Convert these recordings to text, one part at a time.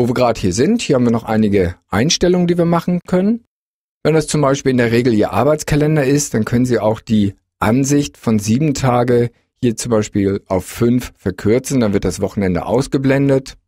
wo wir gerade hier sind. Hier haben wir noch einige Einstellungen, die wir machen können. Wenn das zum Beispiel in der Regel Ihr Arbeitskalender ist, dann können Sie auch die Ansicht von sieben Tage hier zum Beispiel auf fünf verkürzen, dann wird das Wochenende ausgeblendet.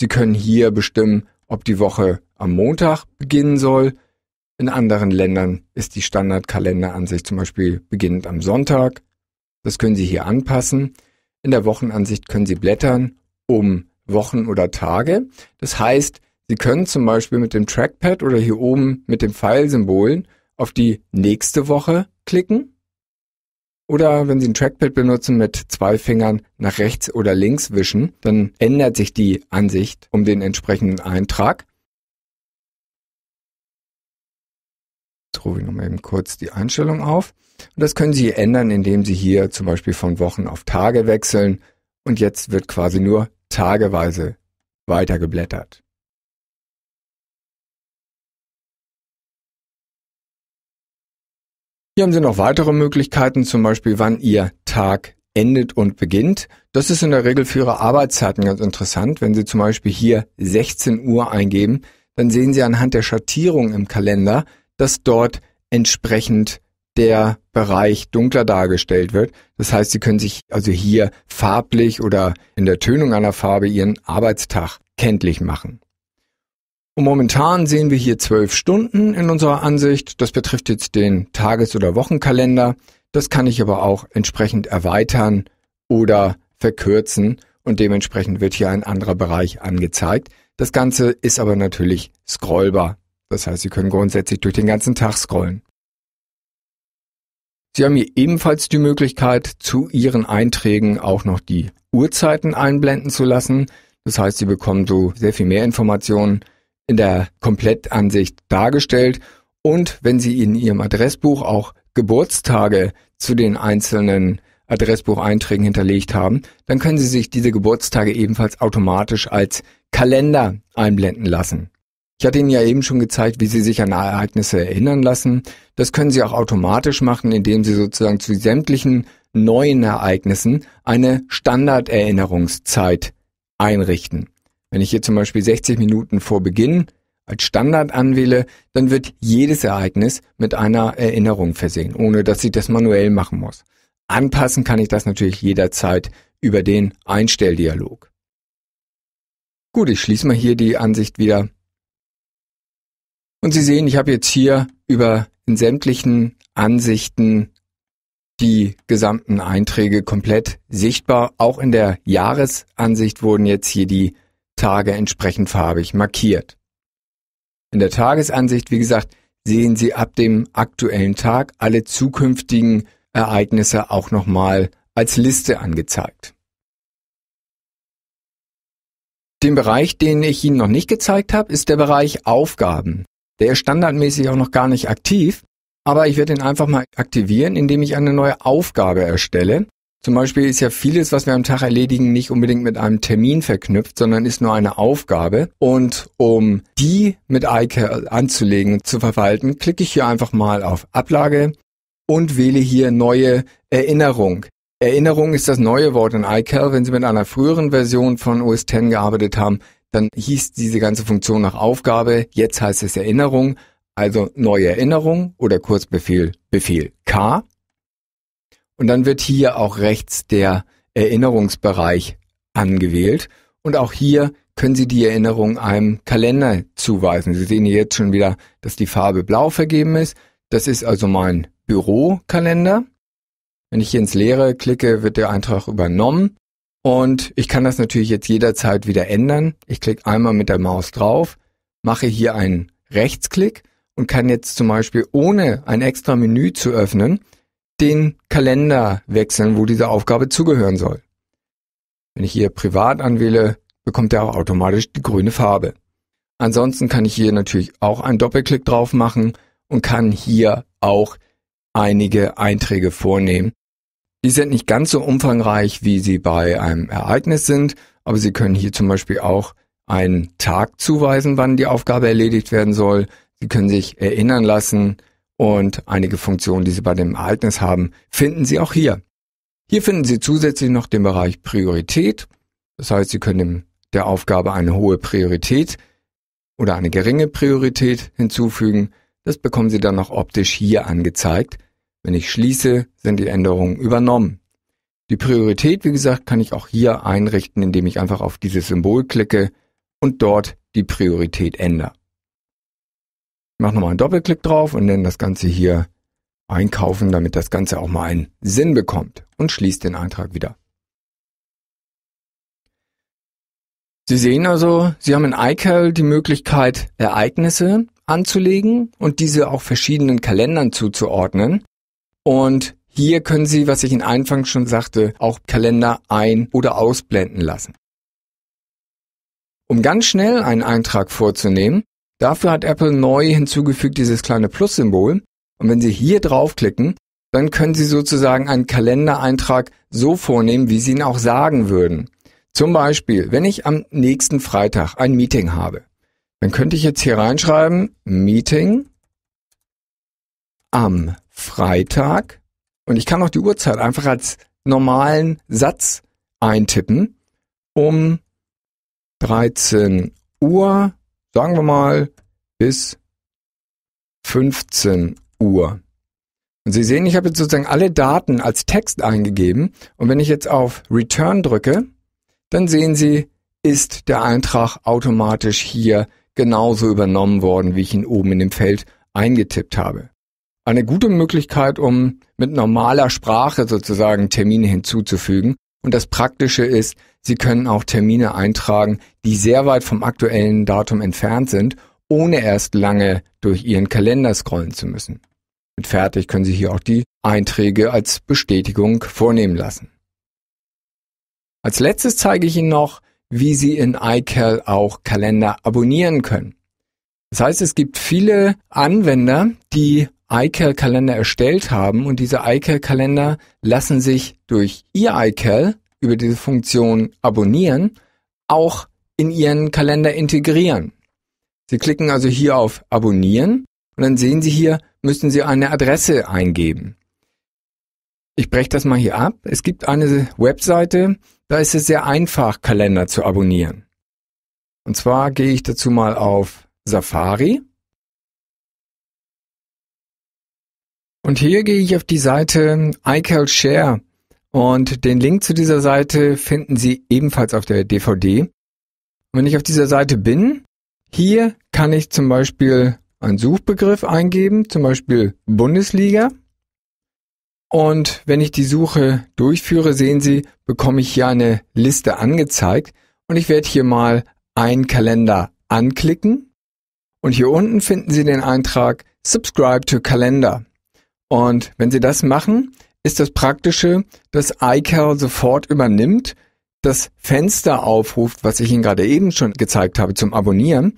Sie können hier bestimmen, ob die Woche am Montag beginnen soll. In anderen Ländern ist die Standardkalenderansicht zum Beispiel beginnend am Sonntag. Das können Sie hier anpassen. In der Wochenansicht können Sie blättern, um Wochen oder Tage. Das heißt, Sie können zum Beispiel mit dem Trackpad oder hier oben mit dem Pfeilsymbol auf die nächste Woche klicken. Oder wenn Sie ein Trackpad benutzen, mit zwei Fingern nach rechts oder links wischen, dann ändert sich die Ansicht um den entsprechenden Eintrag. Jetzt rufe ich nochmal eben kurz die Einstellung auf. Und das können Sie ändern, indem Sie hier zum Beispiel von Wochen auf Tage wechseln. Und jetzt wird quasi nur tageweise weitergeblättert. Hier haben Sie noch weitere Möglichkeiten, zum Beispiel wann Ihr Tag endet und beginnt. Das ist in der Regel für Ihre Arbeitszeiten ganz interessant. Wenn Sie zum Beispiel hier 16 Uhr eingeben, dann sehen Sie anhand der Schattierung im Kalender, dass dort entsprechend der Bereich dunkler dargestellt wird. Das heißt, Sie können sich also hier farblich oder in der Tönung einer Farbe Ihren Arbeitstag kenntlich machen. Und momentan sehen wir hier zwölf Stunden in unserer Ansicht. Das betrifft jetzt den Tages- oder Wochenkalender. Das kann ich aber auch entsprechend erweitern oder verkürzen und dementsprechend wird hier ein anderer Bereich angezeigt. Das Ganze ist aber natürlich scrollbar. Das heißt, Sie können grundsätzlich durch den ganzen Tag scrollen. Sie haben hier ebenfalls die Möglichkeit, zu Ihren Einträgen auch noch die Uhrzeiten einblenden zu lassen. Das heißt, Sie bekommen so sehr viel mehr Informationen in der Komplettansicht dargestellt. Und wenn Sie in Ihrem Adressbuch auch Geburtstage zu den einzelnen Adressbucheinträgen hinterlegt haben, dann können Sie sich diese Geburtstage ebenfalls automatisch als Kalender einblenden lassen. Ich hatte Ihnen ja eben schon gezeigt, wie Sie sich an Ereignisse erinnern lassen. Das können Sie auch automatisch machen, indem Sie sozusagen zu sämtlichen neuen Ereignissen eine Standarderinnerungszeit einrichten. Wenn ich hier zum Beispiel 60 Minuten vor Beginn als Standard anwähle, dann wird jedes Ereignis mit einer Erinnerung versehen, ohne dass ich das manuell machen muss. Anpassen kann ich das natürlich jederzeit über den Einstelldialog. Gut, ich schließe mal hier die Ansicht wieder und Sie sehen, ich habe jetzt hier über in sämtlichen Ansichten die gesamten Einträge komplett sichtbar. Auch in der Jahresansicht wurden jetzt hier die Tage entsprechend farbig markiert. In der Tagesansicht, wie gesagt, sehen Sie ab dem aktuellen Tag alle zukünftigen Ereignisse auch nochmal als Liste angezeigt. Den Bereich, den ich Ihnen noch nicht gezeigt habe, ist der Bereich Aufgaben. Der ist standardmäßig auch noch gar nicht aktiv, aber ich werde ihn einfach mal aktivieren, indem ich eine neue Aufgabe erstelle. Zum Beispiel ist ja vieles, was wir am Tag erledigen, nicht unbedingt mit einem Termin verknüpft, sondern ist nur eine Aufgabe. Und um die mit Eike anzulegen zu verwalten, klicke ich hier einfach mal auf Ablage und wähle hier neue Erinnerung. Erinnerung ist das neue Wort in iCal. Wenn Sie mit einer früheren Version von OS X gearbeitet haben, dann hieß diese ganze Funktion nach Aufgabe, jetzt heißt es Erinnerung, also neue Erinnerung oder Kurzbefehl Befehl K. Und dann wird hier auch rechts der Erinnerungsbereich angewählt. Und auch hier können Sie die Erinnerung einem Kalender zuweisen. Sie sehen hier jetzt schon wieder, dass die Farbe blau vergeben ist. Das ist also mein Bürokalender. Wenn ich hier ins Leere klicke, wird der Eintrag übernommen. Und ich kann das natürlich jetzt jederzeit wieder ändern. Ich klicke einmal mit der Maus drauf, mache hier einen Rechtsklick und kann jetzt zum Beispiel ohne ein extra Menü zu öffnen, den Kalender wechseln, wo diese Aufgabe zugehören soll. Wenn ich hier privat anwähle, bekommt er auch automatisch die grüne Farbe. Ansonsten kann ich hier natürlich auch einen Doppelklick drauf machen und kann hier auch einige Einträge vornehmen, die sind nicht ganz so umfangreich, wie sie bei einem Ereignis sind, aber Sie können hier zum Beispiel auch einen Tag zuweisen, wann die Aufgabe erledigt werden soll. Sie können sich erinnern lassen und einige Funktionen, die Sie bei dem Ereignis haben, finden Sie auch hier. Hier finden Sie zusätzlich noch den Bereich Priorität. Das heißt, Sie können der Aufgabe eine hohe Priorität oder eine geringe Priorität hinzufügen. Das bekommen Sie dann noch optisch hier angezeigt. Wenn ich schließe, sind die Änderungen übernommen. Die Priorität, wie gesagt, kann ich auch hier einrichten, indem ich einfach auf dieses Symbol klicke und dort die Priorität ändere. Ich mache nochmal einen Doppelklick drauf und nenne das Ganze hier Einkaufen, damit das Ganze auch mal einen Sinn bekommt und schließe den Eintrag wieder. Sie sehen also, Sie haben in iCal die Möglichkeit, Ereignisse anzulegen und diese auch verschiedenen Kalendern zuzuordnen. Und hier können Sie, was ich in Anfang schon sagte, auch Kalender ein- oder ausblenden lassen. Um ganz schnell einen Eintrag vorzunehmen, dafür hat Apple neu hinzugefügt dieses kleine Plus-Symbol. Und wenn Sie hier draufklicken, dann können Sie sozusagen einen Kalendereintrag so vornehmen, wie Sie ihn auch sagen würden. Zum Beispiel, wenn ich am nächsten Freitag ein Meeting habe, dann könnte ich jetzt hier reinschreiben, Meeting am Freitag, und ich kann auch die Uhrzeit einfach als normalen Satz eintippen, um 13 Uhr, sagen wir mal, bis 15 Uhr. Und Sie sehen, ich habe jetzt sozusagen alle Daten als Text eingegeben. Und wenn ich jetzt auf Return drücke, dann sehen Sie, ist der Eintrag automatisch hier genauso übernommen worden, wie ich ihn oben in dem Feld eingetippt habe eine gute Möglichkeit, um mit normaler Sprache sozusagen Termine hinzuzufügen. Und das Praktische ist, Sie können auch Termine eintragen, die sehr weit vom aktuellen Datum entfernt sind, ohne erst lange durch Ihren Kalender scrollen zu müssen. Mit Fertig können Sie hier auch die Einträge als Bestätigung vornehmen lassen. Als letztes zeige ich Ihnen noch, wie Sie in iCal auch Kalender abonnieren können. Das heißt, es gibt viele Anwender, die iCal-Kalender erstellt haben und diese iCal-Kalender lassen sich durch ihr iCal über diese Funktion abonnieren auch in ihren Kalender integrieren. Sie klicken also hier auf Abonnieren und dann sehen Sie hier, müssen Sie eine Adresse eingeben. Ich breche das mal hier ab. Es gibt eine Webseite, da ist es sehr einfach, Kalender zu abonnieren. Und zwar gehe ich dazu mal auf Safari Und hier gehe ich auf die Seite iCalShare und den Link zu dieser Seite finden Sie ebenfalls auf der DVD. Und wenn ich auf dieser Seite bin, hier kann ich zum Beispiel einen Suchbegriff eingeben, zum Beispiel Bundesliga. Und wenn ich die Suche durchführe, sehen Sie, bekomme ich hier eine Liste angezeigt. Und ich werde hier mal einen Kalender anklicken. Und hier unten finden Sie den Eintrag Subscribe to Calendar. Und wenn Sie das machen, ist das Praktische, dass iCal sofort übernimmt, das Fenster aufruft, was ich Ihnen gerade eben schon gezeigt habe zum Abonnieren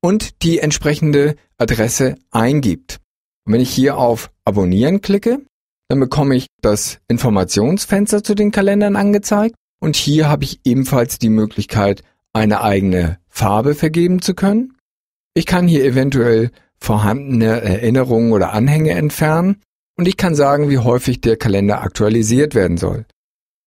und die entsprechende Adresse eingibt. Und wenn ich hier auf Abonnieren klicke, dann bekomme ich das Informationsfenster zu den Kalendern angezeigt und hier habe ich ebenfalls die Möglichkeit, eine eigene Farbe vergeben zu können. Ich kann hier eventuell vorhandene Erinnerungen oder Anhänge entfernen und ich kann sagen, wie häufig der Kalender aktualisiert werden soll.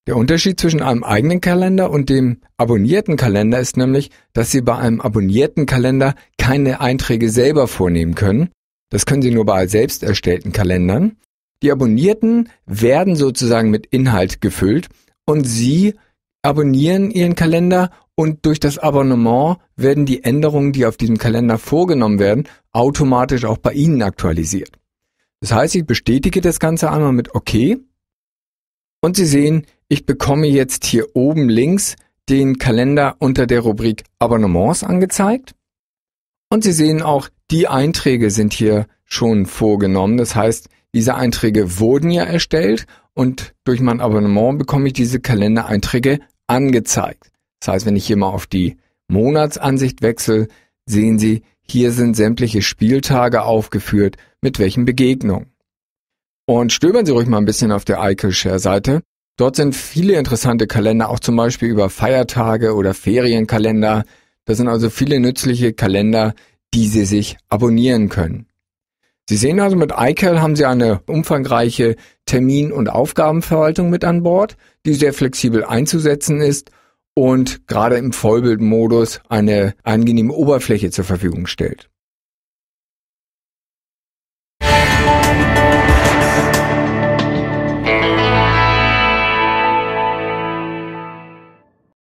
Der Unterschied zwischen einem eigenen Kalender und dem abonnierten Kalender ist nämlich, dass Sie bei einem abonnierten Kalender keine Einträge selber vornehmen können. Das können Sie nur bei selbst erstellten Kalendern. Die Abonnierten werden sozusagen mit Inhalt gefüllt und Sie abonnieren Ihren Kalender und durch das Abonnement werden die Änderungen, die auf diesem Kalender vorgenommen werden, automatisch auch bei Ihnen aktualisiert. Das heißt, ich bestätige das Ganze einmal mit OK. Und Sie sehen, ich bekomme jetzt hier oben links den Kalender unter der Rubrik Abonnements angezeigt. Und Sie sehen auch, die Einträge sind hier schon vorgenommen. Das heißt, diese Einträge wurden ja erstellt und durch mein Abonnement bekomme ich diese Kalendereinträge angezeigt. Das heißt, wenn ich hier mal auf die Monatsansicht wechsle, sehen Sie, hier sind sämtliche Spieltage aufgeführt mit welchen Begegnungen. Und stöbern Sie ruhig mal ein bisschen auf der iCashare-Seite. Dort sind viele interessante Kalender, auch zum Beispiel über Feiertage oder Ferienkalender. Da sind also viele nützliche Kalender, die Sie sich abonnieren können. Sie sehen also, mit iCal haben Sie eine umfangreiche Termin- und Aufgabenverwaltung mit an Bord, die sehr flexibel einzusetzen ist und gerade im Vollbildmodus eine angenehme Oberfläche zur Verfügung stellt.